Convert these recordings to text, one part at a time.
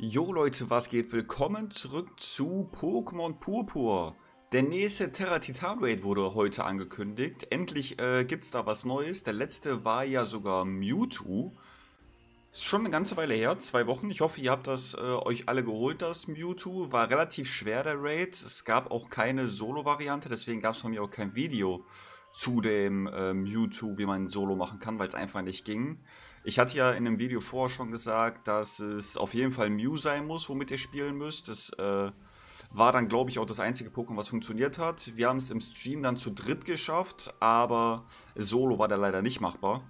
Jo Leute, was geht? Willkommen zurück zu Pokémon Purpur. Der nächste Terra Titan Raid wurde heute angekündigt. Endlich äh, es da was Neues. Der letzte war ja sogar Mewtwo. Ist schon eine ganze Weile her, zwei Wochen. Ich hoffe, ihr habt das äh, euch alle geholt, das Mewtwo. War relativ schwer, der Raid. Es gab auch keine Solo-Variante, deswegen gab es von mir auch kein Video zu dem äh, Mewtwo, wie man Solo machen kann, weil es einfach nicht ging. Ich hatte ja in einem Video vorher schon gesagt, dass es auf jeden Fall Mew sein muss, womit ihr spielen müsst. Das äh, war dann, glaube ich, auch das einzige Pokémon, was funktioniert hat. Wir haben es im Stream dann zu dritt geschafft, aber Solo war da leider nicht machbar.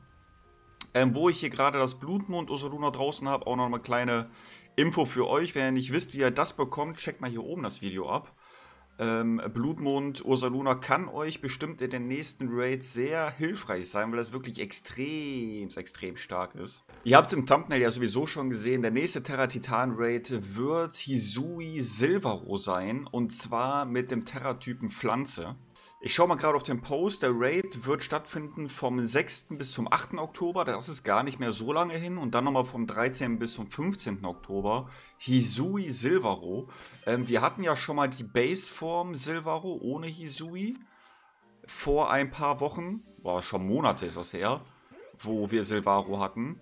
Ähm, wo ich hier gerade das Blutmond Usoluna draußen habe, auch noch eine kleine Info für euch. Wenn ihr nicht wisst, wie ihr das bekommt, checkt mal hier oben das Video ab. Ähm, Blutmond Ursaluna kann euch bestimmt in den nächsten Raids sehr hilfreich sein, weil das wirklich extrem, extrem stark ist. Ihr habt im Thumbnail ja sowieso schon gesehen, der nächste Terra Titan Raid wird Hisui Silvero sein und zwar mit dem Terra-Typen Pflanze. Ich schaue mal gerade auf den Post. Der Raid wird stattfinden vom 6. bis zum 8. Oktober. Das ist gar nicht mehr so lange hin. Und dann nochmal vom 13. bis zum 15. Oktober. Hisui Silvaro. Ähm, wir hatten ja schon mal die Baseform Silvaro ohne Hisui vor ein paar Wochen. Boah, schon Monate ist das her, wo wir Silvaro hatten.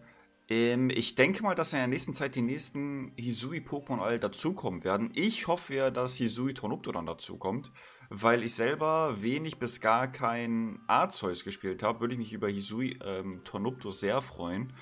Ähm, ich denke mal, dass in der nächsten Zeit die nächsten Hisui-Pokémon alle dazukommen werden. Ich hoffe ja, dass Hisui Tornupto dann dazukommt. Weil ich selber wenig bis gar kein Arceus gespielt habe, würde ich mich über Hisui ähm, Tornupto sehr freuen.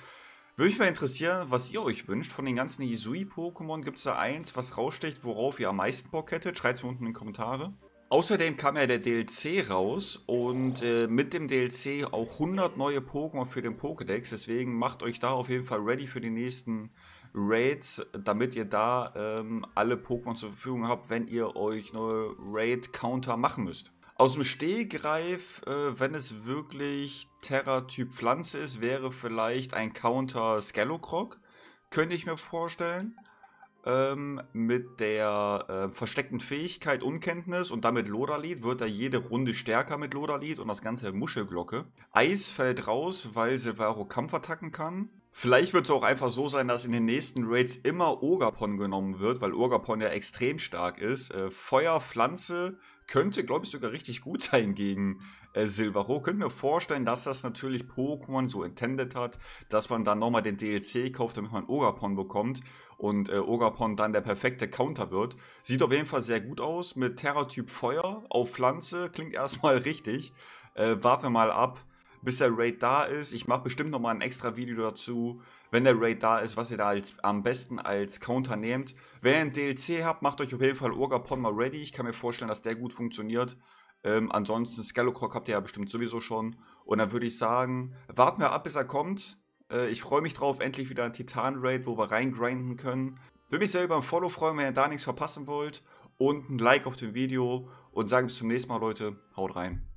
Würde mich mal interessieren, was ihr euch wünscht. Von den ganzen Hisui-Pokémon gibt es da eins, was raussteht, worauf ihr am meisten Bock hättet. Schreibt es mir unten in die Kommentare. Außerdem kam ja der DLC raus und äh, mit dem DLC auch 100 neue Pokémon für den Pokédex. Deswegen macht euch da auf jeden Fall ready für die nächsten Raids, damit ihr da ähm, alle Pokémon zur Verfügung habt, wenn ihr euch neue Raid-Counter machen müsst. Aus dem Stehgreif, äh, wenn es wirklich Terra-Typ Pflanze ist, wäre vielleicht ein Counter Scalocroc. Könnte ich mir vorstellen ähm, mit der äh, versteckten Fähigkeit Unkenntnis und damit Lodalit wird er jede Runde stärker mit Lodalit und das ganze Muschelglocke. Eis fällt raus, weil Severo Kampfattacken kann. Vielleicht wird es auch einfach so sein, dass in den nächsten Raids immer Orgapon genommen wird, weil Orgapon ja extrem stark ist. Äh, Feuer, Pflanze, könnte, glaube ich, sogar richtig gut sein gegen äh, Silvaro. Könnte mir vorstellen, dass das natürlich Pokémon so intended hat, dass man dann nochmal den DLC kauft, damit man Ogapon bekommt und äh, Ogapon dann der perfekte Counter wird. Sieht auf jeden Fall sehr gut aus mit Terra-Typ Feuer auf Pflanze. Klingt erstmal richtig. Äh, warten wir mal ab bis der Raid da ist. Ich mache bestimmt nochmal ein extra Video dazu, wenn der Raid da ist, was ihr da als, am besten als Counter nehmt. Wenn ihr einen DLC habt, macht euch auf jeden Fall Urgapon mal ready. Ich kann mir vorstellen, dass der gut funktioniert. Ähm, ansonsten Scalocroc habt ihr ja bestimmt sowieso schon. Und dann würde ich sagen, warten wir ab, bis er kommt. Äh, ich freue mich drauf, endlich wieder ein Titan-Raid, wo wir reingrinden können. Würde mich sehr über ein Follow freuen, wenn ihr da nichts verpassen wollt. Und ein Like auf dem Video. Und sagen bis zum nächsten Mal, Leute. Haut rein.